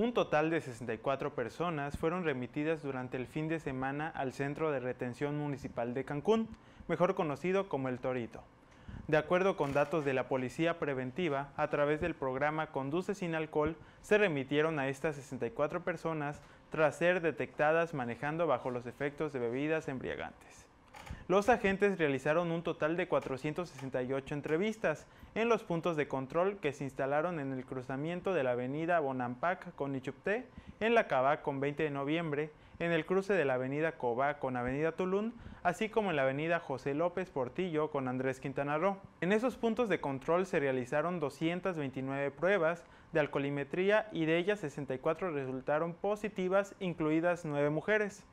Un total de 64 personas fueron remitidas durante el fin de semana al Centro de Retención Municipal de Cancún, mejor conocido como El Torito. De acuerdo con datos de la Policía Preventiva, a través del programa Conduce sin Alcohol, se remitieron a estas 64 personas tras ser detectadas manejando bajo los efectos de bebidas embriagantes. Los agentes realizaron un total de 468 entrevistas en los puntos de control que se instalaron en el cruzamiento de la avenida Bonampac con Ichupté, en la CABAC con 20 de noviembre, en el cruce de la avenida Cobá con avenida Tulum, así como en la avenida José López Portillo con Andrés Quintana Roo. En esos puntos de control se realizaron 229 pruebas de alcoholimetría y de ellas 64 resultaron positivas, incluidas 9 mujeres.